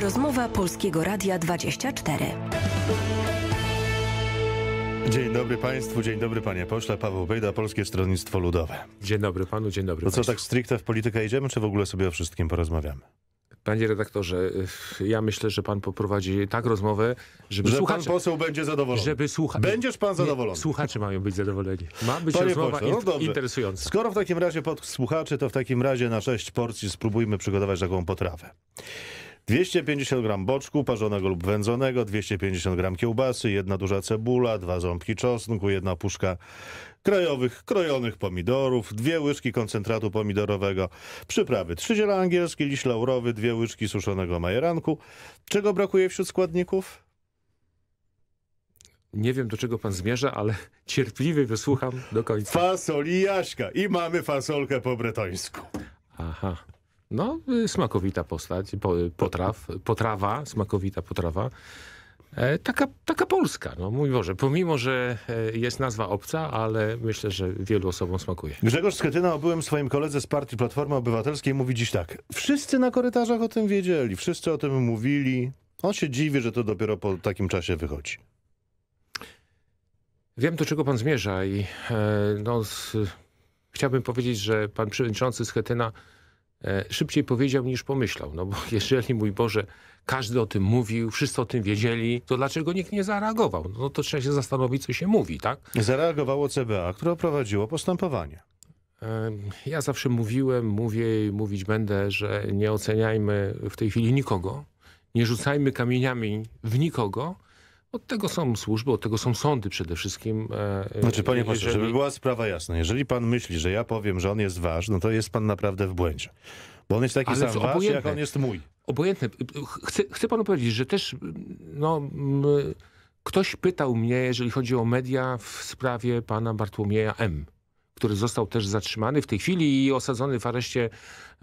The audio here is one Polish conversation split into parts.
Rozmowa Polskiego Radia 24. Dzień dobry Państwu, dzień dobry Panie Pośle. Paweł Wejda, Polskie Stronnictwo Ludowe. Dzień dobry Panu, dzień dobry To no co, tak stricte w politykę idziemy, czy w ogóle sobie o wszystkim porozmawiamy? Panie redaktorze, y, ja myślę, że pan poprowadzi tak rozmowę, żeby że słuchacze... pan poseł będzie zadowolony. Żeby słucha... Będziesz pan zadowolony. Nie, słuchacze mają być zadowoleni. Ma być Panie rozmowa pośle, no interesująca. Skoro w takim razie pod słuchaczy, to w takim razie na sześć porcji spróbujmy przygotować taką potrawę. 250 gram boczku parzonego lub wędzonego, 250 gram kiełbasy, jedna duża cebula, dwa ząbki czosnku, jedna puszka krajowych krojonych pomidorów, dwie łyżki koncentratu pomidorowego, przyprawy trzy ziela angielskie, liść laurowy, dwie łyżki suszonego majeranku. Czego brakuje wśród składników? Nie wiem, do czego pan zmierza, ale cierpliwie wysłucham do końca. Fasoli Jaśka i mamy fasolkę po bretońsku. Aha. No, y, smakowita postać, y, potraw, potrawa, smakowita potrawa. E, taka, taka Polska, no mój Boże, pomimo, że e, jest nazwa obca, ale myślę, że wielu osobom smakuje. Grzegorz Schetyna o byłym swoim koledze z partii Platformy Obywatelskiej mówi dziś tak. Wszyscy na korytarzach o tym wiedzieli, wszyscy o tym mówili. On się dziwi, że to dopiero po takim czasie wychodzi. Wiem, do czego pan zmierza i e, no, z, chciałbym powiedzieć, że pan przewodniczący Schetyna E, szybciej powiedział niż pomyślał. No bo jeżeli, mój Boże, każdy o tym mówił, wszyscy o tym wiedzieli, to dlaczego nikt nie zareagował? No to trzeba się zastanowić, co się mówi, tak? Zareagowało CBA, które prowadziło postępowanie. E, ja zawsze mówiłem, mówię i mówić będę, że nie oceniajmy w tej chwili nikogo, nie rzucajmy kamieniami w nikogo, od tego są służby, od tego są sądy przede wszystkim. E, e, znaczy, panie pośle, jeżeli... żeby była sprawa jasna, jeżeli pan myśli, że ja powiem, że on jest wasz, no to jest pan naprawdę w błędzie. Bo on jest taki Ale sam wasz, jak on jest mój. Obojętne. Chcę, chcę panu powiedzieć, że też no, ktoś pytał mnie, jeżeli chodzi o media, w sprawie pana Bartłomieja M który został też zatrzymany w tej chwili i osadzony w areszcie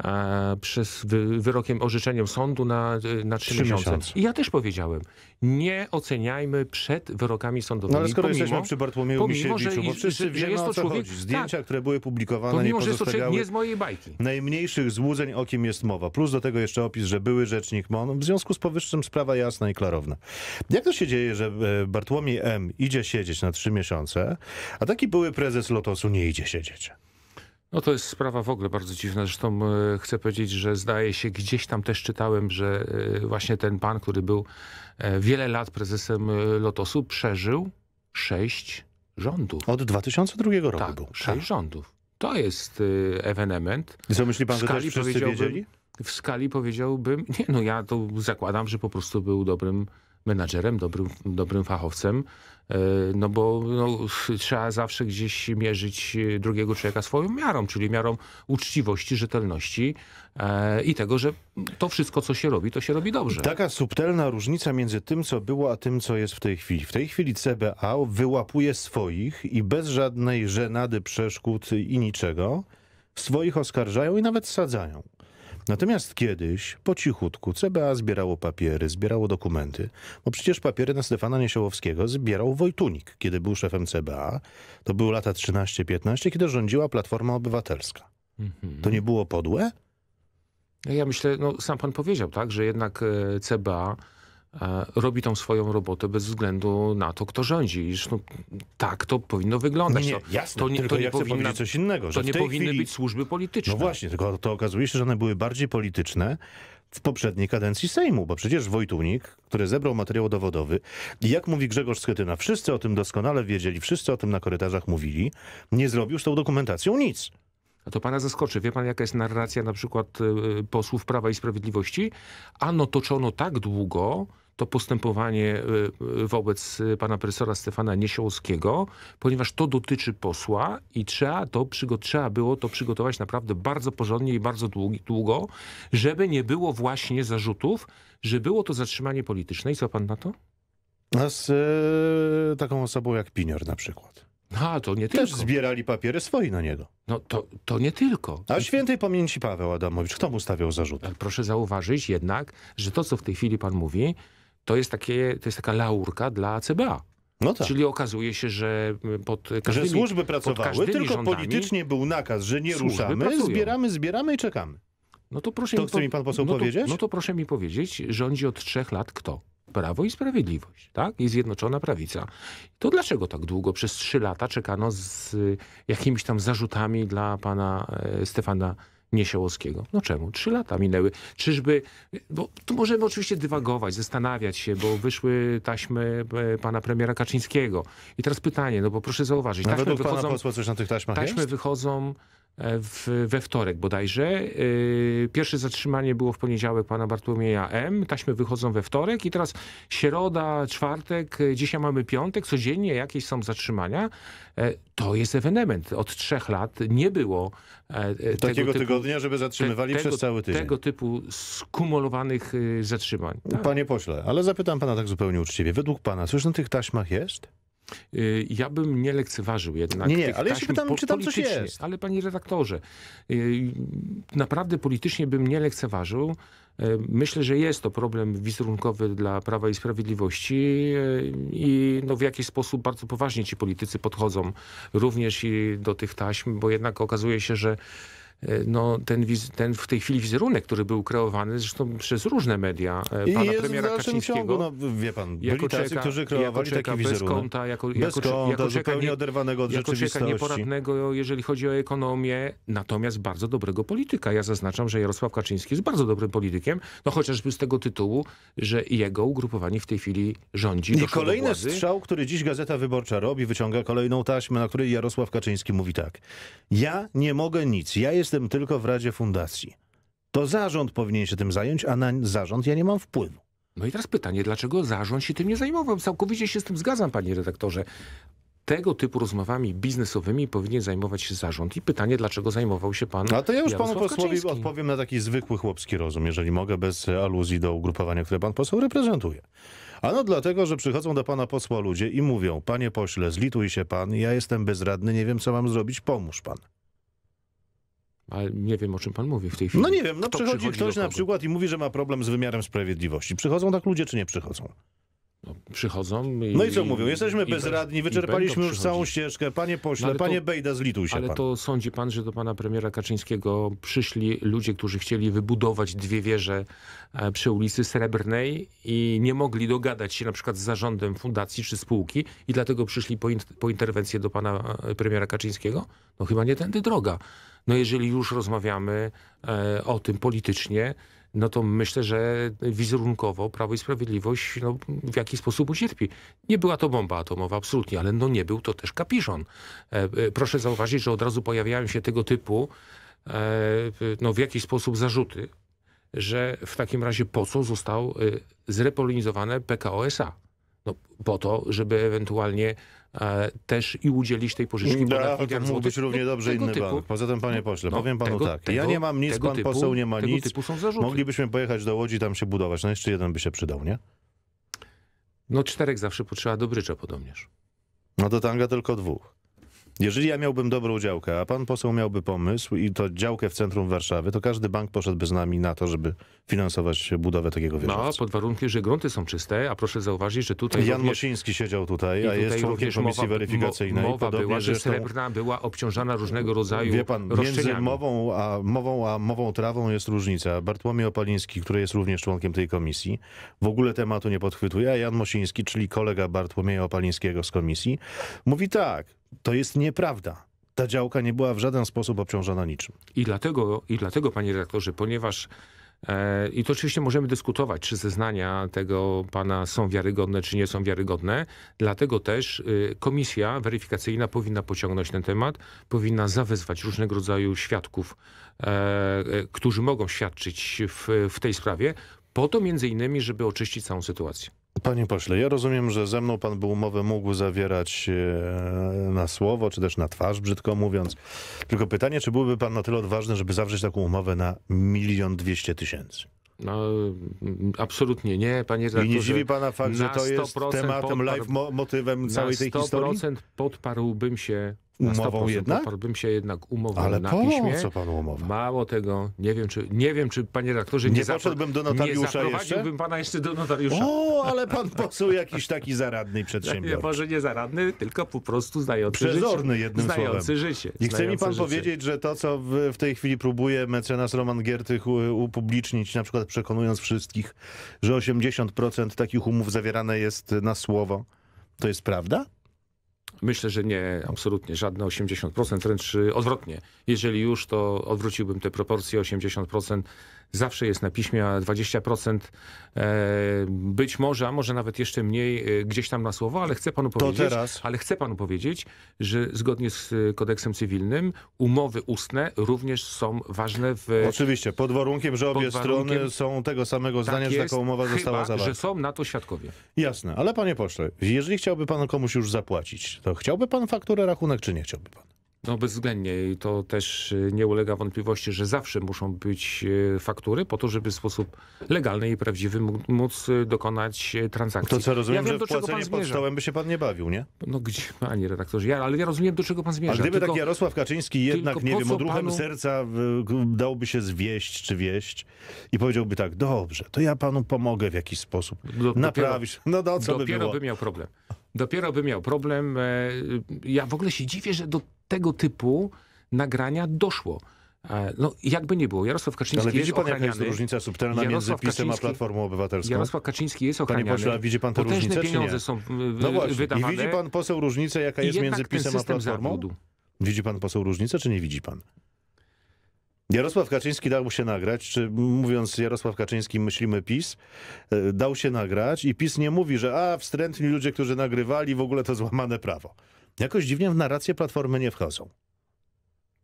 e, przez wy, wyrokiem orzeczeniem sądu na, e, na 3, 3 miesiące. miesiące. I ja też powiedziałem, nie oceniajmy przed wyrokami sądowymi. No ale skoro pomimo, jesteśmy przy Bartłomieju pomimo, Misiewiczu, bo wszyscy że, wiemy że jest to człowiek, chodzi. Zdjęcia, tak, które były publikowane pomimo, nie pozostawiały nie z mojej bajki. najmniejszych złudzeń, o kim jest mowa. Plus do tego jeszcze opis, że były rzecznik MON. W związku z powyższym sprawa jasna i klarowna. Jak to się dzieje, że e, Bartłomiej M. idzie siedzieć na trzy miesiące, a taki były prezes Lotosu nie idzie no to jest sprawa w ogóle bardzo dziwna. Zresztą e, chcę powiedzieć, że zdaje się, gdzieś tam też czytałem, że e, właśnie ten pan, który był e, wiele lat prezesem Lotosu, przeżył sześć rządów. Od 2002 roku tak, był. sześć tak. rządów. To jest ewenement. Co myśli pan, że też wszyscy wiedzieli? W skali powiedziałbym, nie no ja to zakładam, że po prostu był dobrym menadżerem, dobrym, dobrym fachowcem, e, no bo no, trzeba zawsze gdzieś mierzyć e, drugiego człowieka swoją miarą, czyli miarą uczciwości, rzetelności e, i tego, że to wszystko, co się robi, to się robi dobrze. Taka subtelna różnica między tym, co było, a tym, co jest w tej chwili. W tej chwili CBA wyłapuje swoich i bez żadnej żenady, przeszkód i niczego swoich oskarżają i nawet sadzają. Natomiast kiedyś po cichutku CBA zbierało papiery, zbierało dokumenty, bo przecież papiery na Stefana Niesiołowskiego zbierał Wojtunik, kiedy był szefem CBA. To były lata 13-15, kiedy rządziła Platforma Obywatelska. Mhm. To nie było podłe? Ja myślę, no sam pan powiedział, tak, że jednak e, CBA E, robi tą swoją robotę bez względu na to, kto rządzi. No, tak to powinno wyglądać. Nie, nie, jasne, to nie, tylko to nie ja powinna, coś innego. to nie powinny chwili... być służby polityczne. No właśnie, tylko to okazuje się, że one były bardziej polityczne w poprzedniej kadencji Sejmu, bo przecież Wojtunik, który zebrał materiał dowodowy i jak mówi Grzegorz Schetyna, wszyscy o tym doskonale wiedzieli, wszyscy o tym na korytarzach mówili, nie zrobił z tą dokumentacją nic to pana zaskoczy. Wie pan, jaka jest narracja na przykład y, y, posłów Prawa i Sprawiedliwości? Ano toczono tak długo, to postępowanie y, wobec pana profesora Stefana Niesiołowskiego, ponieważ to dotyczy posła i trzeba, to, trzeba było to przygotować naprawdę bardzo porządnie i bardzo długo, żeby nie było właśnie zarzutów, że było to zatrzymanie polityczne. I co pan na to? A no z y, taką osobą jak Pinior na przykład. A, to nie Też zbierali papiery swoje na niego. No to, to nie tylko. A świętej pamięci Paweł Adamowicz, kto mu stawiał zarzuty? E, proszę zauważyć jednak, że to, co w tej chwili pan mówi, to jest, takie, to jest taka laurka dla CBA. No tak. Czyli okazuje się, że pod każdymi, Że służby pracowały, tylko rządami, politycznie był nakaz, że nie ruszamy, pracują. zbieramy, zbieramy i czekamy. No to proszę to mi, chce po... mi pan poseł no powiedzieć? no to proszę mi powiedzieć, rządzi od trzech lat kto? Prawo i Sprawiedliwość, tak? I Zjednoczona Prawica. To dlaczego tak długo, przez trzy lata czekano z y, jakimiś tam zarzutami dla pana e, Stefana Niesiołowskiego? No czemu? Trzy lata minęły. Czyżby, bo tu możemy oczywiście dywagować, zastanawiać się, bo wyszły taśmy e, pana premiera Kaczyńskiego. I teraz pytanie, no bo proszę zauważyć. No taśmy wychodzą, pana posła coś na tych taśmach Taśmy jest? wychodzą E, w, we wtorek bodajże. E, pierwsze zatrzymanie było w poniedziałek pana Bartłomieja M. Taśmy wychodzą we wtorek i teraz środa, czwartek, e, dzisiaj mamy piątek, codziennie jakieś są zatrzymania. To jest ewenement. Od trzech lat nie było takiego typu, tygodnia, żeby zatrzymywali te, tego, przez cały tydzień. Tego typu skumulowanych zatrzymań. Tak? Panie pośle, ale zapytam pana tak zupełnie uczciwie. Według pana coś na tych taśmach jest? Y, ja bym nie lekceważył jednak. Nie, nie ale ja się pytam, czy tam coś jest. Ale panie redaktorze, y, naprawdę politycznie bym nie lekceważył. Y, myślę, że jest to problem wizerunkowy dla Prawa i Sprawiedliwości i no w jakiś sposób bardzo poważnie ci politycy podchodzą również i do tych taśm, bo jednak okazuje się, że E, no, ten, ten, w tej chwili wizerunek, który był kreowany zresztą przez różne media e, I pana jest premiera w Kaczyńskiego. Ciągu, no, wie pan, byli czeka, tacy, czeka, którzy kreowali taki wizerunek. Bez jako, bez jako, kąta, jako zupełnie nie, oderwanego od jako rzeczywistości. nieporadnego, jeżeli chodzi o ekonomię, natomiast bardzo dobrego polityka. Ja zaznaczam, że Jarosław Kaczyński jest bardzo dobrym politykiem, no chociażby z tego tytułu, że jego ugrupowanie w tej chwili rządzi. I kolejny strzał, który dziś Gazeta Wyborcza robi, wyciąga kolejną taśmę, na której Jarosław Kaczyński mówi tak. Ja nie mogę nic. Ja jestem tylko w Radzie Fundacji. To zarząd powinien się tym zająć, a na zarząd ja nie mam wpływu. No i teraz pytanie, dlaczego zarząd się tym nie zajmował? Całkowicie się z tym zgadzam, panie redaktorze. Tego typu rozmowami biznesowymi powinien zajmować się zarząd. I pytanie, dlaczego zajmował się pan A to ja już Jarosław panu posłowi Kaczyński. odpowiem na taki zwykły chłopski rozum, jeżeli mogę, bez aluzji do ugrupowania, które pan poseł reprezentuje. Ano dlatego, że przychodzą do pana posła ludzie i mówią, panie pośle, zlituj się pan, ja jestem bezradny, nie wiem co mam zrobić, pomóż pan. Ale nie wiem, o czym pan mówi w tej no chwili. No nie wiem, no przychodzi, przychodzi ktoś na przykład i mówi, że ma problem z wymiarem sprawiedliwości. Przychodzą tak ludzie, czy nie przychodzą? No, przychodzą i, No i co mówią? Jesteśmy i bezradni, wyczerpaliśmy już całą ścieżkę. Panie pośle, No to- panie Bejda, zlituj się Ale pan. to sądzi pan, że do pana premiera Kaczyńskiego przyszli ludzie, którzy chcieli wybudować dwie wieże e, przy ulicy Srebrnej i nie mogli dogadać się na przykład z zarządem fundacji czy spółki i dlatego przyszli po, in po interwencję do pana e, premiera Kaczyńskiego? No chyba nie tędy droga. No jeżeli już rozmawiamy e, o tym politycznie, no to myślę, że wizerunkowo Prawo i Sprawiedliwość no, w jakiś sposób ucierpi. Nie była to bomba atomowa, absolutnie, ale no nie był to też kapiszon. E, e, proszę zauważyć, że od razu pojawiają się tego typu e, no, w jakiś sposób zarzuty, że w takim razie po co został zrepolinizowane PKO SA? No, po to, żeby ewentualnie E, też i udzielić tej pożyczki. Da, to mógł być równie dobrze inny typu, bank. Poza tym, panie no, pośle, no, powiem panu tego, tak. Tego, ja nie mam nic, pan typu, poseł nie ma nic. Moglibyśmy pojechać do Łodzi, tam się budować. No jeszcze jeden by się przydał, nie? No czterech zawsze potrzeba Dobrycza podobnież. No do tanga tylko dwóch. Jeżeli ja miałbym dobrą działkę, a pan poseł miałby pomysł i to działkę w centrum Warszawy, to każdy bank poszedłby z nami na to, żeby finansować budowę takiego no, wieżowca. No, pod warunkiem, że grunty są czyste, a proszę zauważyć, że tutaj... Jan również, Mosiński siedział tutaj, a jest członkiem komisji mowa, weryfikacyjnej. Mowa Podobnie była, że srebrna była obciążana różnego rodzaju Wie pan, między mową a, mową a mową trawą jest różnica. Bartłomiej Opaliński, który jest również członkiem tej komisji, w ogóle tematu nie podchwytuje, a Jan Mosiński, czyli kolega Bartłomieja Opalińskiego z komisji, mówi tak, to jest nieprawda. Ta działka nie była w żaden sposób obciążona niczym. I dlatego, i dlatego panie redaktorze, ponieważ e, i to oczywiście możemy dyskutować, czy zeznania tego pana są wiarygodne, czy nie są wiarygodne. Dlatego też e, komisja weryfikacyjna powinna pociągnąć ten temat, powinna zawezwać różnego rodzaju świadków, e, e, którzy mogą świadczyć w, w tej sprawie, po to między innymi, żeby oczyścić całą sytuację. Panie pośle, ja rozumiem, że ze mną pan by umowę mógł zawierać e, na słowo, czy też na twarz, brzydko mówiąc. Tylko pytanie, czy byłby pan na tyle odważny, żeby zawrzeć taką umowę na milion dwieście tysięcy? No, mm, absolutnie nie, panie redaktorze. I nie dziwi pana fakt, że to jest tematem, podparł, live motywem całej tej historii? Na 100% podparłbym się umową jednak? Poparłbym się jednak umową Ale na po piśmie. co panu umowa? Mało tego, nie wiem czy, nie wiem, czy panie redaktorze... Nie, nie poszedłbym do notariusza nie zacząłbym pana jeszcze do notariusza. O, ale pan poseł jakiś taki zaradny przedsiębiorca. Nie, może nie zaradny, tylko po prostu znający Przezorny życie. jednym znający słowem. Życie, I chce mi pan życie. powiedzieć, że to, co w, w tej chwili próbuje mecenas Roman Giertych upublicznić, na przykład przekonując wszystkich, że 80% takich umów zawierane jest na słowo, to jest prawda? Myślę, że nie, absolutnie żadne 80%, wręcz y, odwrotnie. Jeżeli już, to odwróciłbym te proporcje 80% zawsze jest na piśmie, a 20% e, być może, a może nawet jeszcze mniej e, gdzieś tam na słowo, ale chcę panu powiedzieć, ale chcę panu powiedzieć, że zgodnie z e, kodeksem cywilnym umowy ustne również są ważne w... Oczywiście, pod warunkiem, że obie warunkiem, strony są tego samego tak zdania, tak jest, że taka umowa została chyba, zawarta. że są na to świadkowie. Jasne, ale panie pośle, jeżeli chciałby pan komuś już zapłacić, to chciałby pan fakturę, rachunek, czy nie chciałby pan? No bezwzględnie i to też y, nie ulega wątpliwości, że zawsze muszą być y, faktury po to, żeby w sposób legalny i prawdziwy móc y, dokonać transakcji. To co rozumiem, ja wiem, że do płacenie pod stołem by się pan nie bawił, nie? No gdzie, panie redaktorze, ja, ale ja rozumiem do czego pan zmierza. A gdyby tylko, tak Jarosław Kaczyński jednak, nie wiem, odruchem panu... serca dałby się zwieść czy wieść i powiedziałby tak, dobrze, to ja panu pomogę w jakiś sposób, do, naprawić, dopiero, no do no, co dopiero by Dopiero by miał problem dopiero by miał problem. E, ja w ogóle się dziwię, że do tego typu nagrania doszło. E, no, jakby nie było, Jarosław Kaczyński Ale widzi pan, jaka jest różnica subtelna Jarosław między PiSem Kaczyński, a Platformą Obywatelską? Jarosław Kaczyński jest ochraniany. Panie pośle, widzi pan tę różnicę, pieniądze nie? są e, no właśnie. wydawane. I widzi pan poseł różnicę, jaka jest między PiSem a Platformą? Widzi pan poseł różnicę, czy nie widzi pan? Jarosław Kaczyński dał mu się nagrać, czy mówiąc Jarosław Kaczyński myślimy PiS, e, dał się nagrać i PiS nie mówi, że a wstrętni ludzie, którzy nagrywali, w ogóle to złamane prawo. Jakoś dziwnie w narrację Platformy nie wchodzą.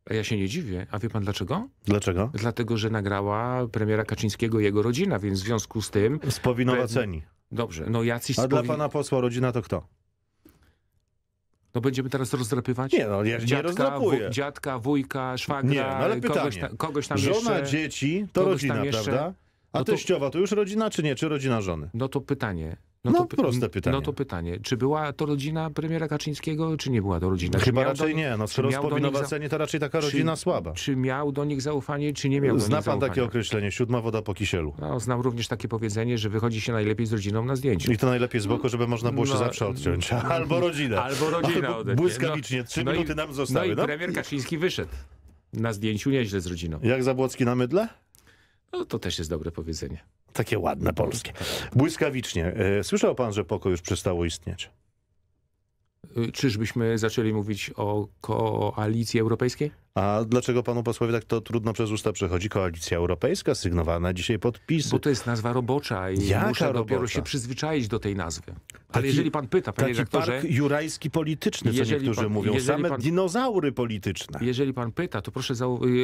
Ja się nie dziwię. A wie pan dlaczego? Dlaczego? Dlatego, że nagrała premiera Kaczyńskiego jego rodzina, więc w związku z tym... Spowinowaceni. Pe... No dobrze, no jacyś... A dla pana posła rodzina to kto? No będziemy teraz rozdrapywać? Nie, no ja dziadka, nie rozdrapuję. Wu, dziadka, wujka, szwagra, nie, no ale pytanie. kogoś, ta, kogoś tam Żona, jeszcze, dzieci to rodzina, jeszcze, prawda? A no to, to już rodzina, czy nie? Czy rodzina żony? No to pytanie. No, no to proste pytanie. No to pytanie. Czy była to rodzina premiera Kaczyńskiego, czy nie była to rodzina? Chyba raczej do, nie. No, skoro wspomina Wacenie, to raczej taka rodzina czy, słaba. Czy miał do nich zaufanie, czy nie miał Zna do nich pan zaufania? takie określenie, siódma woda po kisielu. No, znam również takie powiedzenie, że wychodzi się najlepiej z rodziną na zdjęciu. I to najlepiej z boku, żeby można było no, się zawsze odciąć. Albo rodzina. Albo rodzina Albo Błyskawicznie. No, Trzy no, minuty nam zostały. No i no. premier Kaczyński wyszedł. Na zdjęciu nieźle z rodziną. Jak Zabłocki na mydle? No to też jest dobre powiedzenie. Takie ładne no, polskie. Błyskawicznie. E, słyszał pan, że poko już przestało istnieć? E, czyżbyśmy zaczęli mówić o koalicji europejskiej? A dlaczego panu posłowi tak to trudno przez usta przechodzi? Koalicja Europejska, sygnowana dzisiaj podpisy. Bo to jest nazwa robocza i Jaka muszę dopiero się przyzwyczaić do tej nazwy. Ale taki, jeżeli pan pyta, panie taki redaktorze... Park jurajski polityczny, co niektórzy pan, mówią. Same pan, dinozaury polityczne. Jeżeli pan pyta, to proszę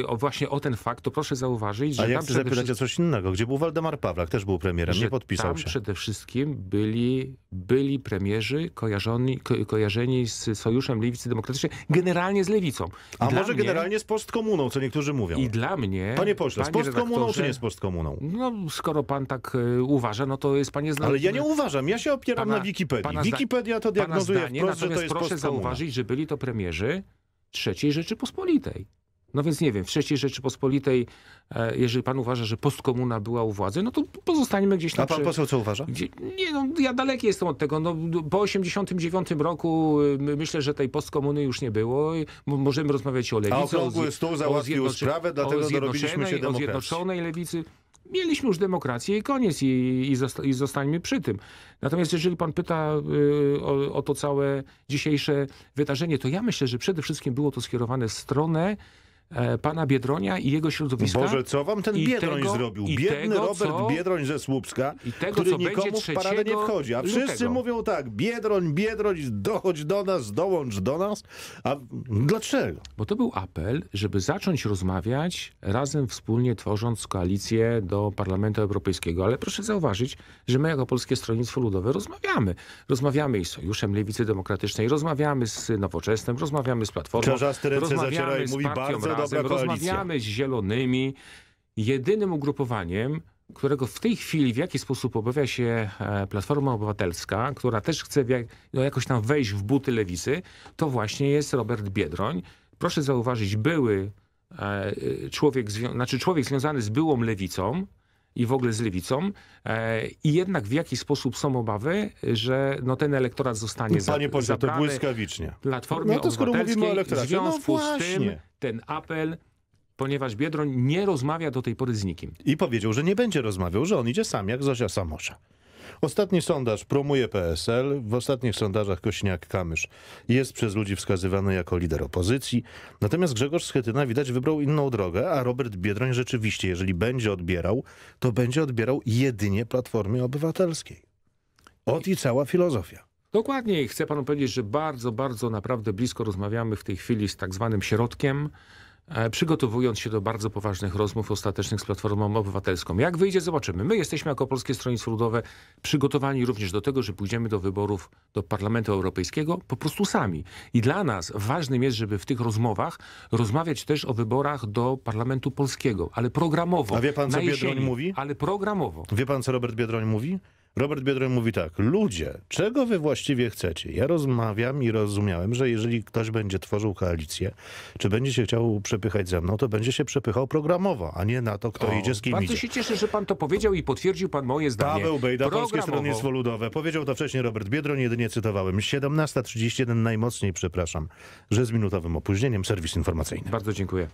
y, o, właśnie o ten fakt, to proszę zauważyć, że... A ja chcę zapytać o coś innego. Gdzie był Waldemar Pawlak? Też był premierem, nie podpisał tam się. przede wszystkim byli, byli premierzy kojarzeni, ko, kojarzeni z Sojuszem Lewicy Demokratycznej, generalnie z Lewicą. I A może generalnie generalnie z postkomuną, co niektórzy mówią. I dla mnie... Panie pośle, panie z postkomuną czy nie z postkomuną? No, skoro pan tak y, uważa, no to jest panie... Zna... Ale ja nie uważam, ja się opieram pana, na Wikipedii. Pana Wikipedia to diagnozuje wprost, że to jest proszę postkomuna. zauważyć, że byli to premierzy trzeciej Rzeczypospolitej. No więc nie wiem, w III Rzeczypospolitej, e, jeżeli pan uważa, że postkomuna była u władzy, no to pozostaniemy gdzieś na A pan przy... poseł co uważa? Gdzie... Nie, no, ja daleki jestem od tego. No, po 89 roku y, myślę, że tej postkomuny już nie było. możemy rozmawiać o lewicy. A okrągły stół załatwił sprawę, dlatego dorobiliśmy się demokracji. O zjednoczonej lewicy mieliśmy już demokrację i koniec i, i, zosta i zostańmy przy tym. Natomiast jeżeli pan pyta y, o, o, to całe dzisiejsze wydarzenie, to ja myślę, że przede wszystkim było to skierowane w stronę E, pana Biedronia i jego środowiska. Boże, co wam ten Biedroń tego, zrobił? Biedny tego, Robert co, Biedroń ze Słupska, tego, który nikomu w paradę nie wchodzi. A wszyscy lutego. mówią tak, Biedroń, Biedroń, dochodź do nas, dołącz do nas. A dlaczego? Bo to był apel, żeby zacząć rozmawiać razem, wspólnie tworząc koalicję do Parlamentu Europejskiego. Ale proszę zauważyć, że my jako Polskie Stronnictwo Ludowe rozmawiamy. Rozmawiamy i z Sojuszem Lewicy Demokratycznej, rozmawiamy z Nowoczesnym, rozmawiamy z Platformą, rozmawiamy z i bardzo razem, rozmawiamy z zielonymi. Jedynym ugrupowaniem, którego w tej chwili w jakiś sposób obawia się e, Platforma Obywatelska, która też chce no, jakoś tam wejść w buty lewicy, to właśnie jest Robert Biedroń. Proszę zauważyć, były e, e, człowiek, znaczy człowiek związany z byłą lewicą, i w ogóle z lewicą. E, I jednak w jakiś sposób są obawy, że no, ten elektorat zostanie za, Panie pośle, to błyskawicznie. Platformie no to skoro mówimy o elektoracie, w no związku no właśnie. z tym ten apel ponieważ Biedroń nie rozmawia do tej pory z nikim. I powiedział, że nie będzie rozmawiał, że on idzie sam, jak Zosia Samosza. Ostatni sondaż promuje PSL. W ostatnich sondażach Kośniak-Kamysz jest przez ludzi wskazywany jako lider opozycji. Natomiast Grzegorz Schetyna widać wybrał inną drogę, a Robert Biedroń rzeczywiście, jeżeli będzie odbierał, to będzie odbierał jedynie Platformie Obywatelskiej. Od i cała filozofia. Dokładnie i chcę panu powiedzieć, że bardzo, bardzo naprawdę blisko rozmawiamy w tej chwili z tak zwanym środkiem, E, przygotowując się do bardzo poważnych rozmów ostatecznych z Platformą Obywatelską. Jak wyjdzie, zobaczymy. My jesteśmy jako Polskie Stronnictwo Ludowe przygotowani również do tego, że pójdziemy do wyborów do Parlamentu Europejskiego po prostu sami. I dla nas ważnym jest, żeby w tych rozmowach rozmawiać też o wyborach do Parlamentu Polskiego, ale programowo. A wie pan, co jesieni, Biedroń mówi? Ale programowo. Wie pan, co Robert Biedroń mówi? Robert Biedroń mówi tak, ludzie, czego wy właściwie chcecie? Ja rozmawiam i rozumiałem, że jeżeli ktoś będzie tworzył koalicję, czy będzie się chciał przepychać ze mną, to będzie się przepychał programowo, a nie na to, kto o, idzie z kim bardzo idzie. Bardzo się cieszę, że pan to powiedział i potwierdził pan moje zdanie. Paweł Bejda, Polskie Stronnictwo Ludowe. Powiedział to wcześniej Robert Biedroń, jedynie cytowałem. 17.31 najmocniej, przepraszam, że z minutowym opóźnieniem serwis informacyjny. Bardzo dziękuję.